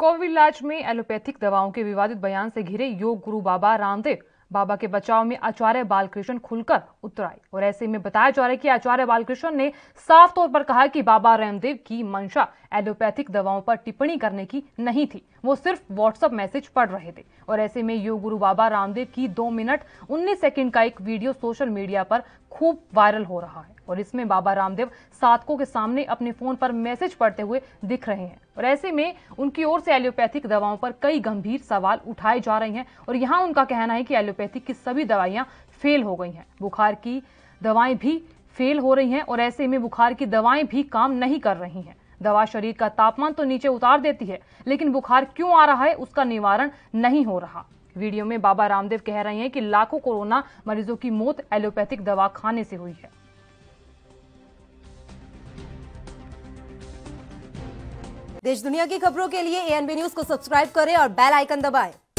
Covid इलाज में allopathic दवाओं के विवादित बयान से घिरे योग गुरु बाबा रामदेव बाबा के बचाव में आचार्य बालकृष्ण खुलकर उतर आए और ऐसे में बताया जा रहा है कि आचार्य बालकृष्ण ने साफ तौर पर कहा कि बाबा रामदेव की मंशा एलोपैथिक दवाओं पर टिप्पणी करने की नहीं थी वो सिर्फ व्हाट्सएप मैसेज पढ़ रहे थे और ऐसे में योग गुरु बाबा रामदेव की दो मिनट उन्नीस सेकेंड का एक वीडियो सोशल मीडिया पर खूब वायरल हो रहा है और इसमें बाबा रामदेव साधकों के सामने अपने फोन पर मैसेज पढ़ते हुए दिख रहे हैं और ऐसे में उनकी ओर से एलोपैथिक दवाओं पर कई गंभीर सवाल उठाए जा रहे हैं और यहाँ उनका कहना है कि एलोपैथिक होम्योपैथी की सभी दवाइयाँ फेल हो गई हैं बुखार की दवाएं भी फेल हो रही हैं और ऐसे में बुखार की दवाएं भी काम नहीं कर रही हैं दवा शरीर का तापमान तो नीचे उतार देती है लेकिन बुखार क्यों आ रहा है उसका निवारण नहीं हो रहा वीडियो में बाबा रामदेव कह रहे हैं कि लाखों कोरोना मरीजों की मौत एलोपैथिक दवा खाने से हुई है देश दुनिया की खबरों के लिए एएनबी न्यूज को सब्सक्राइब करें और बेल आइकन दबाएं।